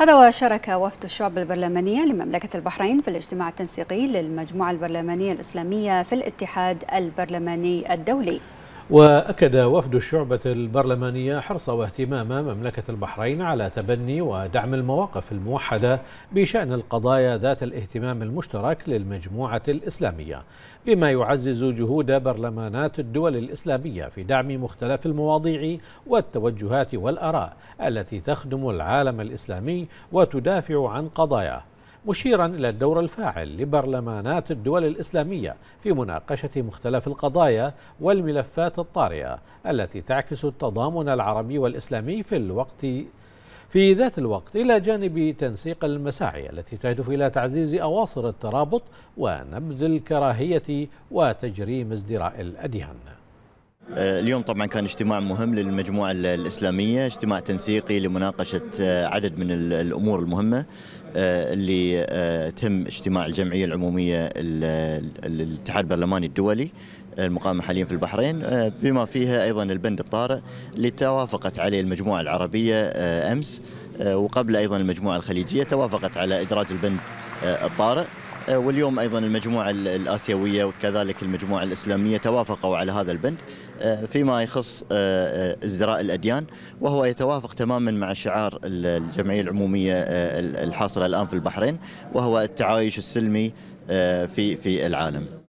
هذا وشارك وفد الشعب البرلمانية لمملكة البحرين في الاجتماع التنسيقي للمجموعة البرلمانية الإسلامية في الاتحاد البرلماني الدولي وأكد وفد الشعبة البرلمانية حرص واهتمام مملكة البحرين على تبني ودعم المواقف الموحدة بشأن القضايا ذات الاهتمام المشترك للمجموعة الإسلامية بما يعزز جهود برلمانات الدول الإسلامية في دعم مختلف المواضيع والتوجهات والآراء التي تخدم العالم الإسلامي وتدافع عن قضاياه مشيرا إلى الدور الفاعل لبرلمانات الدول الإسلامية في مناقشة مختلف القضايا والملفات الطارئة التي تعكس التضامن العربي والإسلامي في الوقت في ذات الوقت إلى جانب تنسيق المساعي التي تهدف إلى تعزيز أواصر الترابط ونبذ الكراهية وتجريم ازدراء الأديان آه، اليوم طبعا كان اجتماع مهم للمجموعة الإسلامية اجتماع تنسيقي لمناقشة آه، عدد من الأمور المهمة آه، اللي تم اجتماع الجمعية العمومية الاتحاد البرلماني الدولي المقامة حاليا في البحرين بما فيها أيضا البند الطارئ اللي توافقت عليه المجموعة العربية أمس وقبل أيضا المجموعة الخليجية توافقت على إدراج البند الطارئ آه، واليوم ايضا المجموعه الاسيويه وكذلك المجموعه الاسلاميه توافقوا على هذا البند آه، فيما يخص آه، ازدراء الاديان وهو يتوافق تماما مع شعار الجمعيه العموميه الحاصله الان في البحرين وهو التعايش السلمي في في العالم